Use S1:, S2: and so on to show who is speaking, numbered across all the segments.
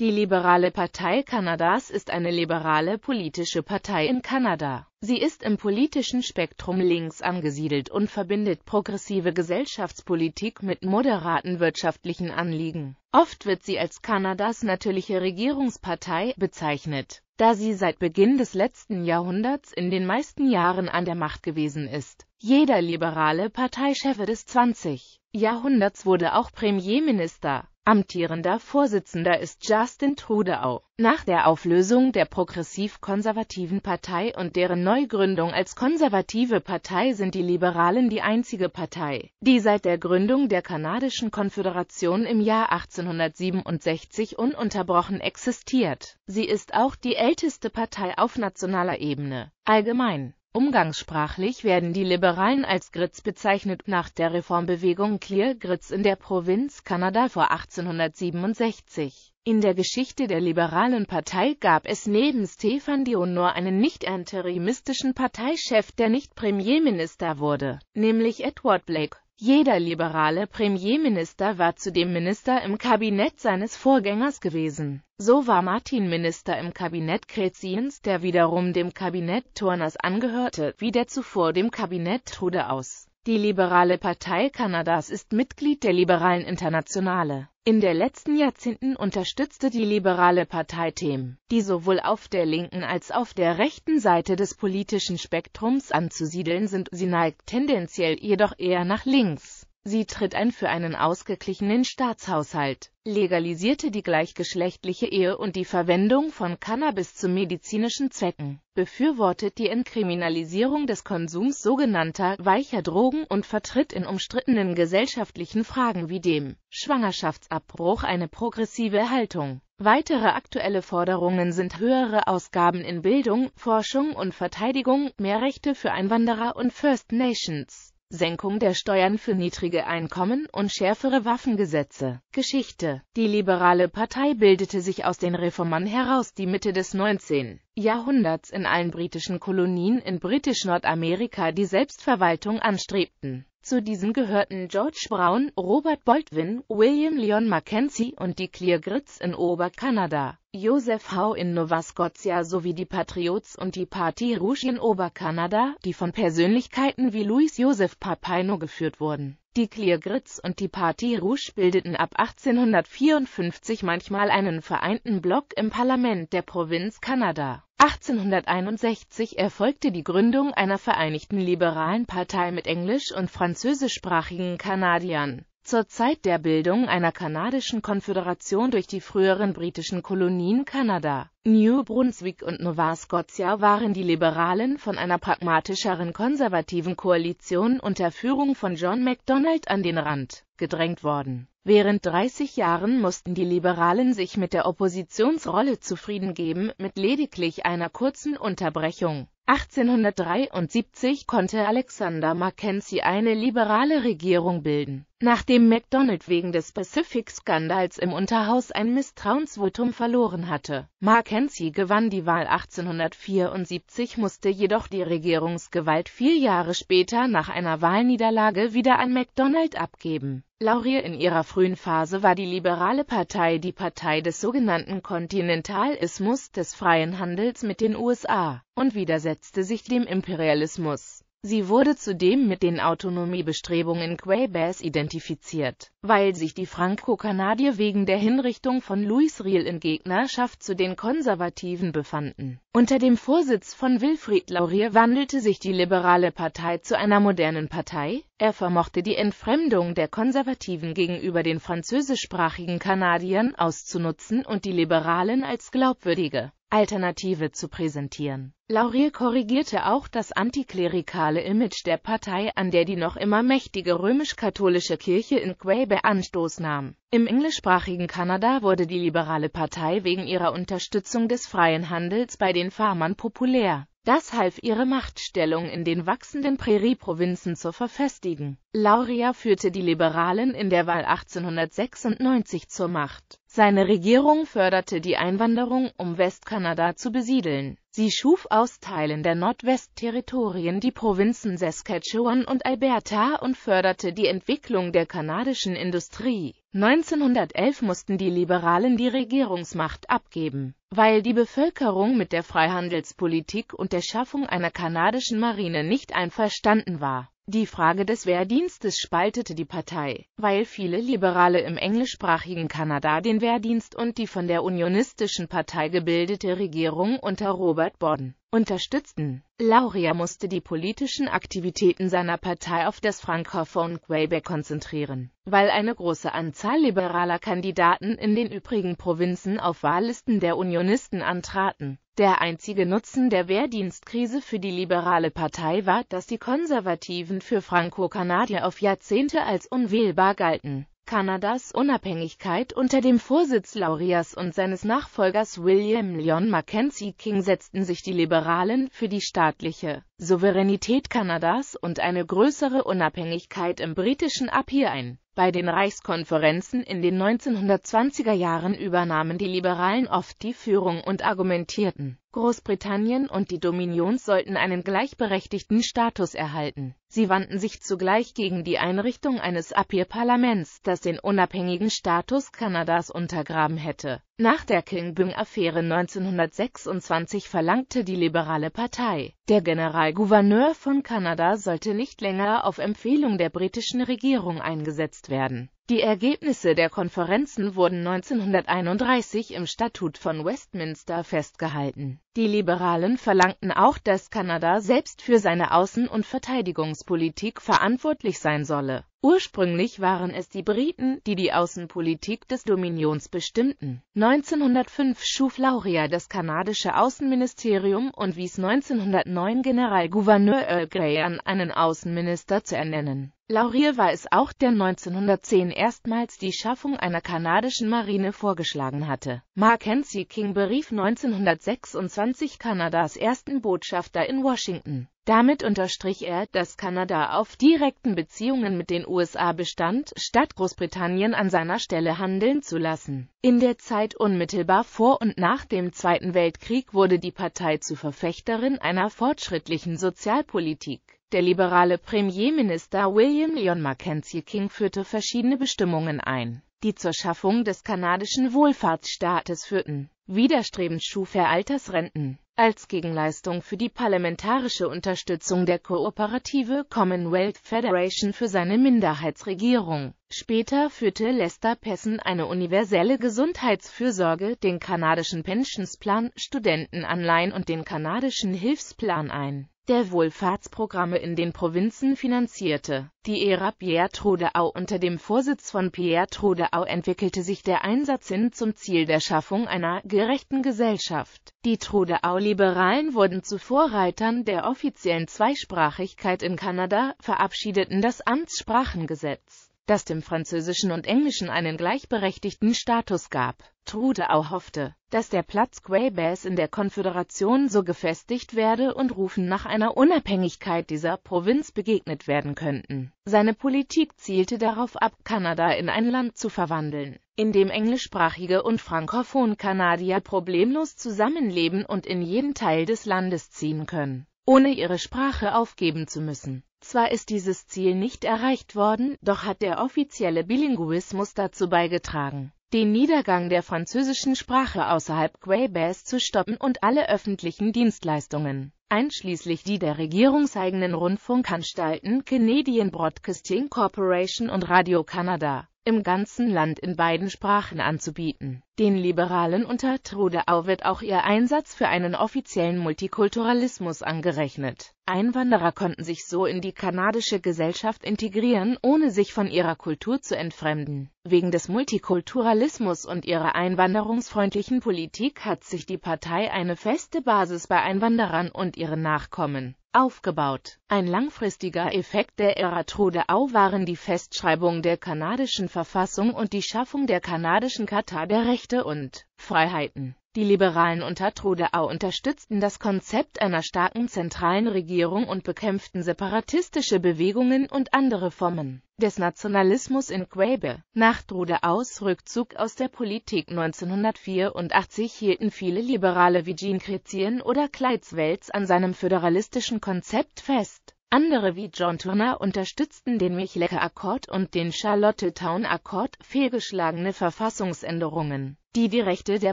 S1: Die Liberale Partei Kanadas ist eine liberale politische Partei in Kanada. Sie ist im politischen Spektrum links angesiedelt und verbindet progressive Gesellschaftspolitik mit moderaten wirtschaftlichen Anliegen. Oft wird sie als Kanadas natürliche Regierungspartei bezeichnet, da sie seit Beginn des letzten Jahrhunderts in den meisten Jahren an der Macht gewesen ist. Jeder liberale Parteichef des 20. Jahrhunderts wurde auch Premierminister. Amtierender Vorsitzender ist Justin Trudeau. Nach der Auflösung der progressiv-konservativen Partei und deren Neugründung als konservative Partei sind die Liberalen die einzige Partei, die seit der Gründung der kanadischen Konföderation im Jahr 1867 ununterbrochen existiert. Sie ist auch die älteste Partei auf nationaler Ebene. Allgemein Umgangssprachlich werden die Liberalen als Grits bezeichnet, nach der Reformbewegung Clear Grits in der Provinz Kanada vor 1867. In der Geschichte der liberalen Partei gab es neben Stefan Dion nur einen nicht-interimistischen Parteichef, der nicht Premierminister wurde, nämlich Edward Blake. Jeder liberale Premierminister war zudem Minister im Kabinett seines Vorgängers gewesen. So war Martin Minister im Kabinett Kretziens, der wiederum dem Kabinett Turners angehörte, wie der zuvor dem Kabinett Trude aus. Die Liberale Partei Kanadas ist Mitglied der Liberalen Internationale. In der letzten Jahrzehnten unterstützte die liberale Partei Themen, die sowohl auf der linken als auf der rechten Seite des politischen Spektrums anzusiedeln sind, sie neigt tendenziell jedoch eher nach links. Sie tritt ein für einen ausgeglichenen Staatshaushalt, legalisierte die gleichgeschlechtliche Ehe und die Verwendung von Cannabis zu medizinischen Zwecken, befürwortet die Entkriminalisierung des Konsums sogenannter weicher Drogen und vertritt in umstrittenen gesellschaftlichen Fragen wie dem Schwangerschaftsabbruch eine progressive Haltung. Weitere aktuelle Forderungen sind höhere Ausgaben in Bildung, Forschung und Verteidigung, mehr Rechte für Einwanderer und First Nations. Senkung der Steuern für niedrige Einkommen und schärfere Waffengesetze. Geschichte Die liberale Partei bildete sich aus den Reformern heraus, die Mitte des 19. Jahrhunderts in allen britischen Kolonien in Britisch-Nordamerika die Selbstverwaltung anstrebten. Zu diesen gehörten George Brown, Robert Baldwin, William Leon Mackenzie und die Clear Grits in Oberkanada. Joseph Howe in Nova Scotia sowie die Patriots und die Partie Rouge in Oberkanada, die von Persönlichkeiten wie Louis Joseph Papaino geführt wurden. Die Clear Grits und die Partie Rouge bildeten ab 1854 manchmal einen vereinten Block im Parlament der Provinz Kanada. 1861 erfolgte die Gründung einer vereinigten liberalen Partei mit englisch- und französischsprachigen Kanadiern. Zur Zeit der Bildung einer kanadischen Konföderation durch die früheren britischen Kolonien Kanada, New Brunswick und Nova Scotia waren die Liberalen von einer pragmatischeren konservativen Koalition unter Führung von John MacDonald an den Rand gedrängt worden. Während 30 Jahren mussten die Liberalen sich mit der Oppositionsrolle zufrieden geben, mit lediglich einer kurzen Unterbrechung. 1873 konnte Alexander Mackenzie eine liberale Regierung bilden. Nachdem McDonald wegen des Pacific-Skandals im Unterhaus ein Misstrauensvotum verloren hatte, Mackenzie gewann die Wahl 1874, musste jedoch die Regierungsgewalt vier Jahre später nach einer Wahlniederlage wieder an McDonald abgeben. Laurier in ihrer frühen Phase war die Liberale Partei die Partei des sogenannten Kontinentalismus des freien Handels mit den USA und widersetzte sich dem Imperialismus. Sie wurde zudem mit den Autonomiebestrebungen in identifiziert, weil sich die Franco-Kanadier wegen der Hinrichtung von Louis Riel in Gegnerschaft zu den Konservativen befanden. Unter dem Vorsitz von Wilfried Laurier wandelte sich die liberale Partei zu einer modernen Partei. Er vermochte die Entfremdung der Konservativen gegenüber den französischsprachigen Kanadiern auszunutzen und die Liberalen als glaubwürdige Alternative zu präsentieren. Laurier korrigierte auch das antiklerikale Image der Partei, an der die noch immer mächtige römisch-katholische Kirche in Quebe Anstoß nahm. Im englischsprachigen Kanada wurde die liberale Partei wegen ihrer Unterstützung des freien Handels bei den Farmern populär. Das half ihre Machtstellung in den wachsenden Prärieprovinzen zu verfestigen. Lauria führte die Liberalen in der Wahl 1896 zur Macht. Seine Regierung förderte die Einwanderung, um Westkanada zu besiedeln. Sie schuf aus Teilen der Nordwestterritorien die Provinzen Saskatchewan und Alberta und förderte die Entwicklung der kanadischen Industrie. 1911 mussten die Liberalen die Regierungsmacht abgeben, weil die Bevölkerung mit der Freihandelspolitik und der Schaffung einer kanadischen Marine nicht einverstanden war. Die Frage des Wehrdienstes spaltete die Partei, weil viele Liberale im englischsprachigen Kanada den Wehrdienst und die von der Unionistischen Partei gebildete Regierung unter Robert Borden unterstützten. Lauria musste die politischen Aktivitäten seiner Partei auf das frankophone Quebec konzentrieren, weil eine große Anzahl liberaler Kandidaten in den übrigen Provinzen auf Wahllisten der Unionisten antraten. Der einzige Nutzen der Wehrdienstkrise für die liberale Partei war, dass die Konservativen für Franco-Kanadier auf Jahrzehnte als unwählbar galten Kanadas Unabhängigkeit unter dem Vorsitz Lauriers und seines Nachfolgers William Lyon Mackenzie King setzten sich die Liberalen für die staatliche Souveränität Kanadas und eine größere Unabhängigkeit im britischen Apia ein. Bei den Reichskonferenzen in den 1920er Jahren übernahmen die Liberalen oft die Führung und argumentierten, Großbritannien und die Dominions sollten einen gleichberechtigten Status erhalten. Sie wandten sich zugleich gegen die Einrichtung eines Appear-Parlaments, das den unabhängigen Status Kanadas untergraben hätte. Nach der King-Byng-Affäre 1926 verlangte die Liberale Partei, der Generalgouverneur von Kanada sollte nicht länger auf Empfehlung der britischen Regierung eingesetzt werden. Die Ergebnisse der Konferenzen wurden 1931 im Statut von Westminster festgehalten. Die Liberalen verlangten auch, dass Kanada selbst für seine Außen- und Verteidigungs Außenpolitik verantwortlich sein solle. Ursprünglich waren es die Briten, die die Außenpolitik des Dominions bestimmten. 1905 schuf Laurier das kanadische Außenministerium und wies 1909 Generalgouverneur Earl Grey an, einen Außenminister zu ernennen. Laurier war es auch, der 1910 erstmals die Schaffung einer kanadischen Marine vorgeschlagen hatte. Mackenzie King berief 1926 Kanadas ersten Botschafter in Washington. Damit unterstrich er, dass Kanada auf direkten Beziehungen mit den USA bestand, statt Großbritannien an seiner Stelle handeln zu lassen. In der Zeit unmittelbar vor und nach dem Zweiten Weltkrieg wurde die Partei zu Verfechterin einer fortschrittlichen Sozialpolitik. Der liberale Premierminister William Leon Mackenzie King führte verschiedene Bestimmungen ein, die zur Schaffung des kanadischen Wohlfahrtsstaates führten Widerstrebend schuf er Altersrenten. Als Gegenleistung für die parlamentarische Unterstützung der kooperative Commonwealth Federation für seine Minderheitsregierung. Später führte Lester Pessen eine universelle Gesundheitsfürsorge, den kanadischen Pensionsplan, Studentenanleihen und den kanadischen Hilfsplan ein der Wohlfahrtsprogramme in den Provinzen finanzierte. Die Ära Pierre Trudeau unter dem Vorsitz von Pierre Trudeau entwickelte sich der Einsatz hin zum Ziel der Schaffung einer gerechten Gesellschaft. Die Trudeau-Liberalen wurden zu Vorreitern der offiziellen Zweisprachigkeit in Kanada, verabschiedeten das Amtssprachengesetz das dem Französischen und Englischen einen gleichberechtigten Status gab. Trudeau hoffte, dass der Platz Quebec in der Konföderation so gefestigt werde und Rufen nach einer Unabhängigkeit dieser Provinz begegnet werden könnten. Seine Politik zielte darauf ab, Kanada in ein Land zu verwandeln, in dem englischsprachige und frankophon Kanadier problemlos zusammenleben und in jeden Teil des Landes ziehen können ohne ihre Sprache aufgeben zu müssen. Zwar ist dieses Ziel nicht erreicht worden, doch hat der offizielle Bilinguismus dazu beigetragen, den Niedergang der französischen Sprache außerhalb Québécois zu stoppen und alle öffentlichen Dienstleistungen, einschließlich die der regierungseigenen Rundfunkanstalten Canadian Broadcasting Corporation und Radio Canada, im ganzen Land in beiden Sprachen anzubieten den Liberalen unter Trudeau wird auch ihr Einsatz für einen offiziellen Multikulturalismus angerechnet. Einwanderer konnten sich so in die kanadische Gesellschaft integrieren, ohne sich von ihrer Kultur zu entfremden. Wegen des Multikulturalismus und ihrer einwanderungsfreundlichen Politik hat sich die Partei eine feste Basis bei Einwanderern und ihren Nachkommen aufgebaut. Ein langfristiger Effekt der Ära Trudeau waren die Festschreibung der kanadischen Verfassung und die Schaffung der kanadischen Charta der Rechte. Rechte und Freiheiten. Die Liberalen unter Trudeau unterstützten das Konzept einer starken zentralen Regierung und bekämpften separatistische Bewegungen und andere Formen des Nationalismus in Quebec. Nach Trudeaus Rückzug aus der Politik 1984 hielten viele Liberale wie Jean Chrétien oder Clyde an seinem föderalistischen Konzept fest andere wie John Turner unterstützten den Michlecker-Akkord und den Charlottetown-Akkord, fehlgeschlagene Verfassungsänderungen, die die Rechte der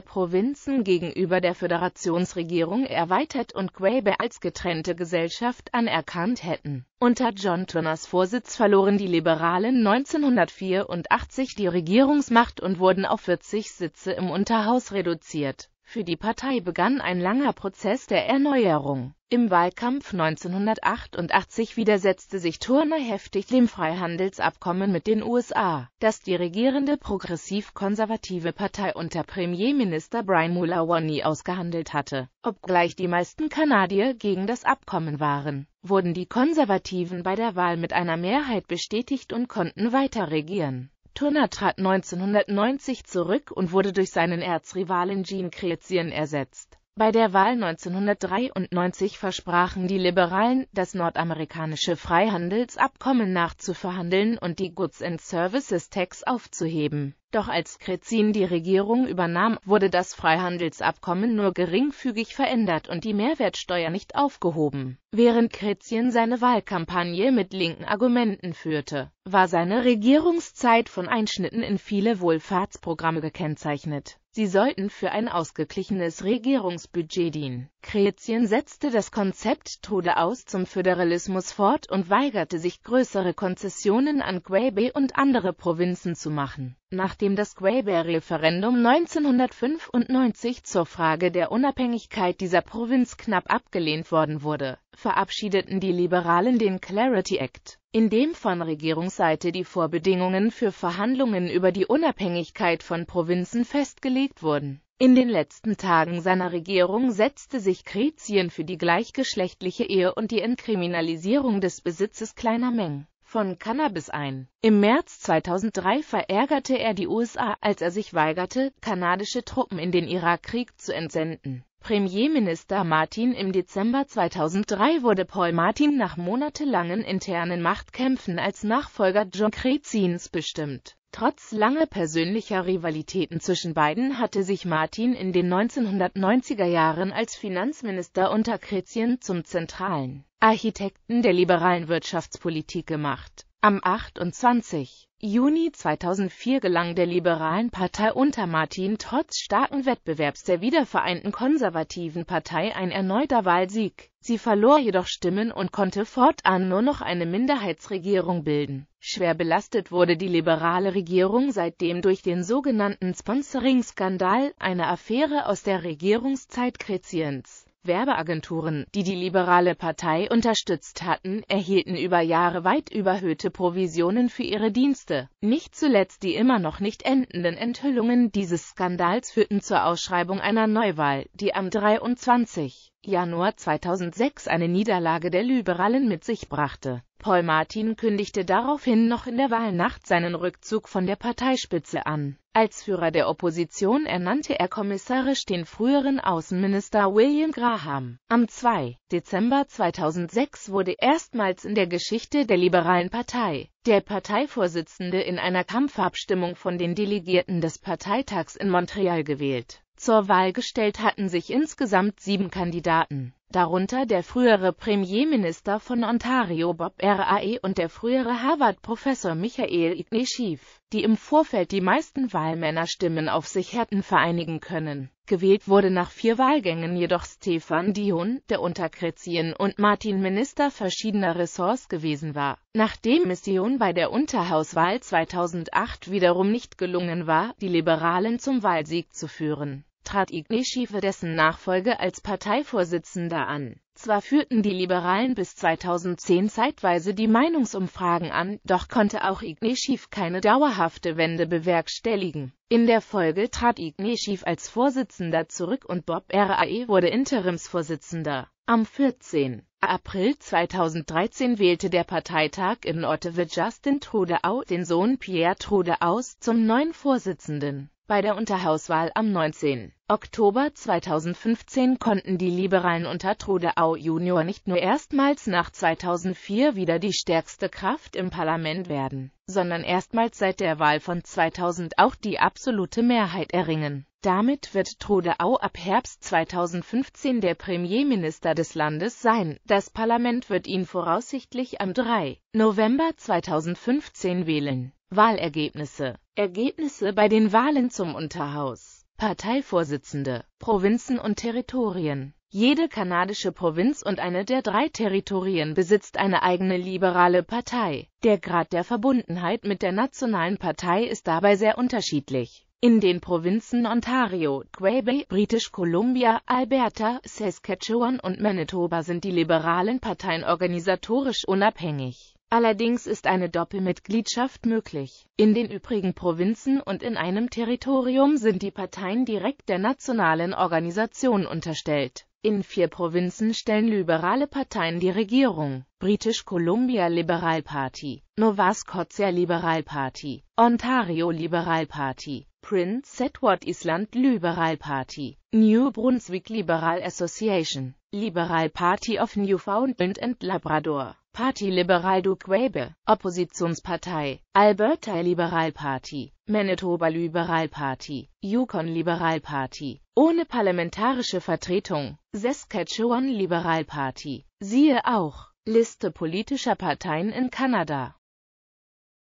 S1: Provinzen gegenüber der Föderationsregierung erweitert und Quebec als getrennte Gesellschaft anerkannt hätten. Unter John Turners Vorsitz verloren die Liberalen 1984 die Regierungsmacht und wurden auf 40 Sitze im Unterhaus reduziert. Für die Partei begann ein langer Prozess der Erneuerung. Im Wahlkampf 1988 widersetzte sich Turner heftig dem Freihandelsabkommen mit den USA, das die regierende progressiv-konservative Partei unter Premierminister Brian Mulawani ausgehandelt hatte. Obgleich die meisten Kanadier gegen das Abkommen waren, wurden die Konservativen bei der Wahl mit einer Mehrheit bestätigt und konnten weiter regieren. Turner trat 1990 zurück und wurde durch seinen Erzrivalen Gene Kretien ersetzt. Bei der Wahl 1993 versprachen die Liberalen, das nordamerikanische Freihandelsabkommen nachzuverhandeln und die Goods and Services Tax aufzuheben. Doch als Krezin die Regierung übernahm, wurde das Freihandelsabkommen nur geringfügig verändert und die Mehrwertsteuer nicht aufgehoben. Während Krezin seine Wahlkampagne mit linken Argumenten führte, war seine Regierungszeit von Einschnitten in viele Wohlfahrtsprogramme gekennzeichnet Sie sollten für ein ausgeglichenes Regierungsbudget dienen. Kretien setzte das Konzept Tode aus zum Föderalismus fort und weigerte sich größere Konzessionen an Guebe und andere Provinzen zu machen. Nachdem das Guebe-Referendum 1995 zur Frage der Unabhängigkeit dieser Provinz knapp abgelehnt worden wurde, verabschiedeten die Liberalen den Clarity Act in dem von Regierungsseite die Vorbedingungen für Verhandlungen über die Unabhängigkeit von Provinzen festgelegt wurden. In den letzten Tagen seiner Regierung setzte sich Kretien für die gleichgeschlechtliche Ehe und die Entkriminalisierung des Besitzes kleiner Mengen von Cannabis ein. Im März 2003 verärgerte er die USA, als er sich weigerte, kanadische Truppen in den Irakkrieg zu entsenden. Premierminister Martin Im Dezember 2003 wurde Paul Martin nach monatelangen internen Machtkämpfen als Nachfolger John Krezins bestimmt. Trotz langer persönlicher Rivalitäten zwischen beiden hatte sich Martin in den 1990er Jahren als Finanzminister unter Kretien zum zentralen Architekten der liberalen Wirtschaftspolitik gemacht am 28. Juni 2004 gelang der Liberalen Partei unter Martin trotz starken Wettbewerbs der wiedervereinten konservativen Partei ein erneuter Wahlsieg. Sie verlor jedoch Stimmen und konnte fortan nur noch eine Minderheitsregierung bilden. Schwer belastet wurde die liberale Regierung seitdem durch den sogenannten Sponsoring-Skandal, eine Affäre aus der Regierungszeit Kretiens. Werbeagenturen, die die liberale Partei unterstützt hatten, erhielten über Jahre weit überhöhte Provisionen für ihre Dienste. Nicht zuletzt die immer noch nicht endenden Enthüllungen dieses Skandals führten zur Ausschreibung einer Neuwahl, die am 23. Januar 2006 eine Niederlage der Liberalen mit sich brachte Paul Martin kündigte daraufhin noch in der Wahlnacht seinen Rückzug von der Parteispitze an. Als Führer der Opposition ernannte er kommissarisch den früheren Außenminister William Graham. Am 2. Dezember 2006 wurde erstmals in der Geschichte der Liberalen Partei der Parteivorsitzende in einer Kampfabstimmung von den Delegierten des Parteitags in Montreal gewählt. Zur Wahl gestellt hatten sich insgesamt sieben Kandidaten, darunter der frühere Premierminister von Ontario Bob R.A.E. und der frühere Harvard-Professor Michael Ignay Schiff, die im Vorfeld die meisten Wahlmännerstimmen auf sich hätten vereinigen können. Gewählt wurde nach vier Wahlgängen jedoch Stefan Dion, der unter Kretzien und Martin Minister verschiedener Ressorts gewesen war. Nachdem es Dion bei der Unterhauswahl 2008 wiederum nicht gelungen war, die Liberalen zum Wahlsieg zu führen, trat Igni Schiefe dessen Nachfolge als Parteivorsitzender an. Zwar führten die Liberalen bis 2010 zeitweise die Meinungsumfragen an, doch konnte auch Igni Schief keine dauerhafte Wende bewerkstelligen. In der Folge trat Igni Schief als Vorsitzender zurück und Bob RAE wurde Interimsvorsitzender. Am 14. April 2013 wählte der Parteitag in Ottawa Justin Trudeau, den Sohn Pierre Trudeaus, zum neuen Vorsitzenden. Bei der Unterhauswahl am 19. Oktober 2015 konnten die Liberalen unter Trudeau Junior nicht nur erstmals nach 2004 wieder die stärkste Kraft im Parlament werden, sondern erstmals seit der Wahl von 2000 auch die absolute Mehrheit erringen. Damit wird Trudeau ab Herbst 2015 der Premierminister des Landes sein. Das Parlament wird ihn voraussichtlich am 3. November 2015 wählen. Wahlergebnisse Ergebnisse bei den Wahlen zum Unterhaus Parteivorsitzende, Provinzen und Territorien Jede kanadische Provinz und eine der drei Territorien besitzt eine eigene liberale Partei. Der Grad der Verbundenheit mit der nationalen Partei ist dabei sehr unterschiedlich. In den Provinzen Ontario, Quebec, British Columbia, Alberta, Saskatchewan und Manitoba sind die liberalen Parteien organisatorisch unabhängig. Allerdings ist eine Doppelmitgliedschaft möglich. In den übrigen Provinzen und in einem Territorium sind die Parteien direkt der nationalen Organisation unterstellt. In vier Provinzen stellen liberale Parteien die Regierung. British Columbia Liberal Party, Nova Scotia Liberal Party, Ontario Liberal Party, Prince Edward Island Liberal Party, New Brunswick Liberal Association, Liberal Party of Newfoundland and Labrador. Parti Liberal du Quebe, Oppositionspartei, Alberta Liberal Party, Manitoba Liberal Party, Yukon Liberal Party, ohne parlamentarische Vertretung, Saskatchewan Liberal Party, siehe auch, Liste politischer Parteien in Kanada